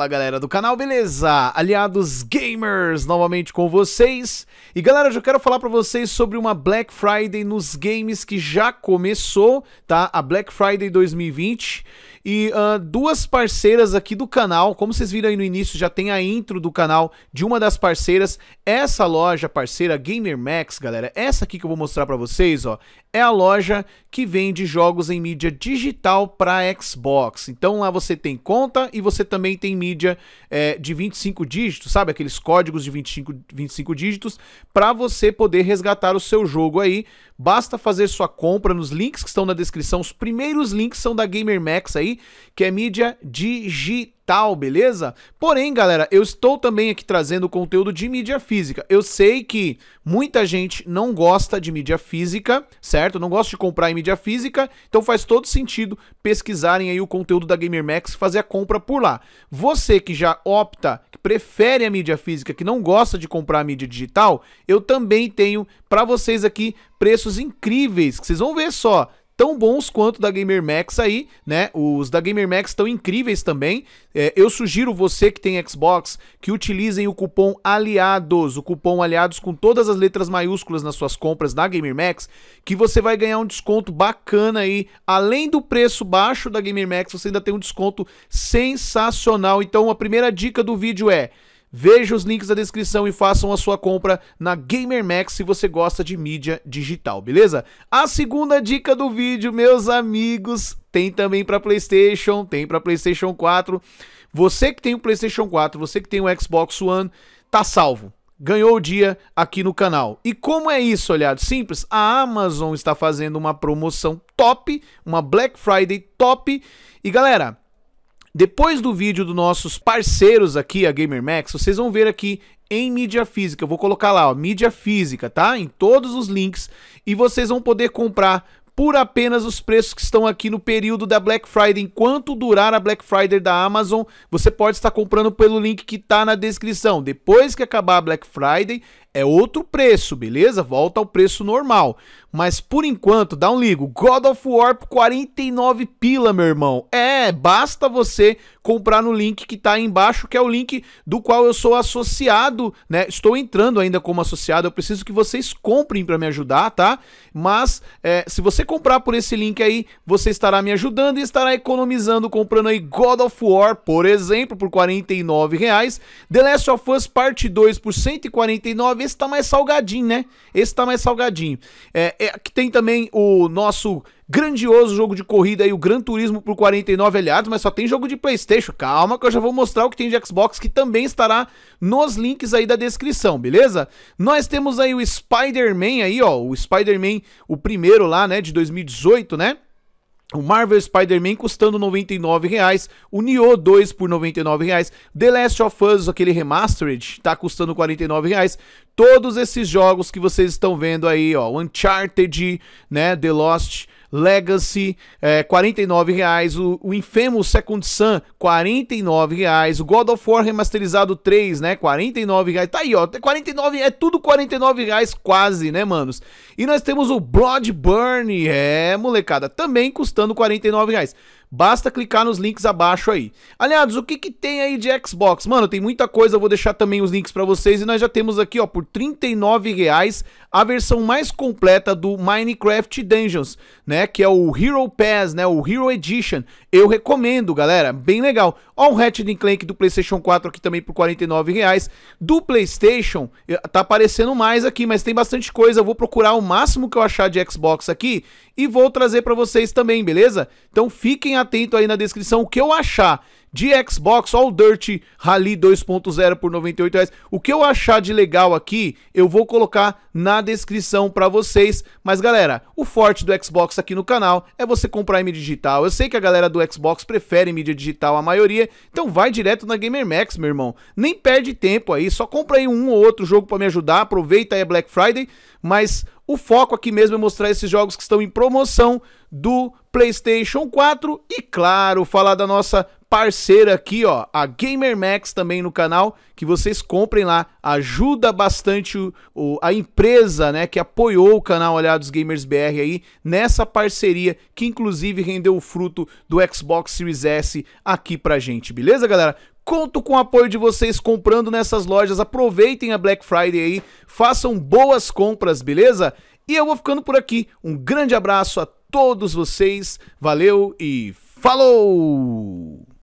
Fala galera do canal, beleza? Aliados Gamers novamente com vocês. E galera, eu já quero falar para vocês sobre uma Black Friday nos games que já começou, tá? A Black Friday 2020. E uh, duas parceiras aqui do canal, como vocês viram aí no início, já tem a intro do canal de uma das parceiras. Essa loja parceira, Gamer Max, galera, essa aqui que eu vou mostrar pra vocês, ó, é a loja que vende jogos em mídia digital para Xbox. Então lá você tem conta e você também tem mídia é, de 25 dígitos, sabe? Aqueles códigos de 25, 25 dígitos, para você poder resgatar o seu jogo aí Basta fazer sua compra nos links que estão na descrição. Os primeiros links são da GamerMax aí, que é mídia digital tal, beleza? Porém, galera, eu estou também aqui trazendo conteúdo de mídia física. Eu sei que muita gente não gosta de mídia física, certo? Não gosta de comprar em mídia física, então faz todo sentido pesquisarem aí o conteúdo da GamerMax e fazer a compra por lá. Você que já opta, que prefere a mídia física, que não gosta de comprar a mídia digital, eu também tenho para vocês aqui preços incríveis, que vocês vão ver só tão bons quanto da Gamer Max aí, né? Os da Gamer Max estão incríveis também. É, eu sugiro você que tem Xbox que utilizem o cupom ALIADOS, o cupom ALIADOS com todas as letras maiúsculas nas suas compras na Max, que você vai ganhar um desconto bacana aí. Além do preço baixo da Gamer Max, você ainda tem um desconto sensacional. Então a primeira dica do vídeo é Veja os links da descrição e façam a sua compra na Gamer Max se você gosta de mídia digital, beleza? A segunda dica do vídeo, meus amigos, tem também para PlayStation, tem para PlayStation 4. Você que tem o PlayStation 4, você que tem o Xbox One, tá salvo ganhou o dia aqui no canal. E como é isso, olhado? Simples, a Amazon está fazendo uma promoção top, uma Black Friday top. E galera, depois do vídeo dos nossos parceiros aqui, a GamerMax, vocês vão ver aqui em mídia física. Eu vou colocar lá, ó, mídia física, tá? Em todos os links. E vocês vão poder comprar por apenas os preços que estão aqui no período da Black Friday. Enquanto durar a Black Friday da Amazon, você pode estar comprando pelo link que está na descrição. Depois que acabar a Black Friday, é outro preço, beleza? Volta ao preço normal. Mas por enquanto, dá um ligo. God of War por 49 pila, meu irmão. É, basta você comprar no link que tá aí embaixo, que é o link do qual eu sou associado, né? Estou entrando ainda como associado. Eu preciso que vocês comprem para me ajudar, tá? Mas é, se você comprar por esse link aí, você estará me ajudando e estará economizando comprando aí God of War, por exemplo, por 49 reais, The Last of Us Parte 2 por 149 ver se tá mais salgadinho, né? Esse tá mais salgadinho. É, é, que tem também o nosso grandioso jogo de corrida aí, o Gran Turismo por 49 aliados, mas só tem jogo de Playstation. Calma que eu já vou mostrar o que tem de Xbox, que também estará nos links aí da descrição, beleza? Nós temos aí o Spider-Man aí, ó, o Spider-Man, o primeiro lá, né, de 2018, né? O Marvel Spider-Man custando R$ 99,00, o Nioh 2 por R$ 99,00, The Last of Us, aquele remastered, tá custando R$ 49,00. Todos esses jogos que vocês estão vendo aí, ó, Uncharted, né, The Lost, Legacy, é, 49 reais. O, o Infamous Second Sun, 49 reais. O God of War Remasterizado 3, né? 49 reais. Tá aí, ó. 49, é tudo 49 reais quase, né, manos? E nós temos o Bloodburn, é, molecada, também custando 49 reais. Basta clicar nos links abaixo aí. Aliados, o que, que tem aí de Xbox? Mano, tem muita coisa, eu vou deixar também os links para vocês. E nós já temos aqui, ó, por R$39,00 a versão mais completa do Minecraft Dungeons, né? Que é o Hero Pass, né? O Hero Edition. Eu recomendo, galera. Bem legal. Ó, o Ratchet Clank do PlayStation 4 aqui também por R$49,00. Do PlayStation, eh, tá aparecendo mais aqui, mas tem bastante coisa. Eu vou procurar o máximo que eu achar de Xbox aqui e vou trazer para vocês também, beleza? Então fiquem atento aí na descrição o que eu achar de Xbox All Dirt Rally 2.0 por 98 reais. O que eu achar de legal aqui, eu vou colocar na descrição para vocês. Mas galera, o forte do Xbox aqui no canal é você comprar em mídia digital. Eu sei que a galera do Xbox prefere mídia digital, a maioria. Então vai direto na GamerMax, meu irmão. Nem perde tempo aí, só compra aí um ou outro jogo para me ajudar. Aproveita aí a Black Friday. Mas o foco aqui mesmo é mostrar esses jogos que estão em promoção do PlayStation 4 e, claro, falar da nossa parceira aqui, ó, a GamerMax também no canal, que vocês comprem lá, ajuda bastante o, o, a empresa, né, que apoiou o canal dos Gamers BR aí nessa parceria que inclusive rendeu o fruto do Xbox Series S aqui pra gente, beleza, galera? Conto com o apoio de vocês comprando nessas lojas. Aproveitem a Black Friday aí, façam boas compras, beleza? E eu vou ficando por aqui. Um grande abraço a todos vocês. Valeu e falou!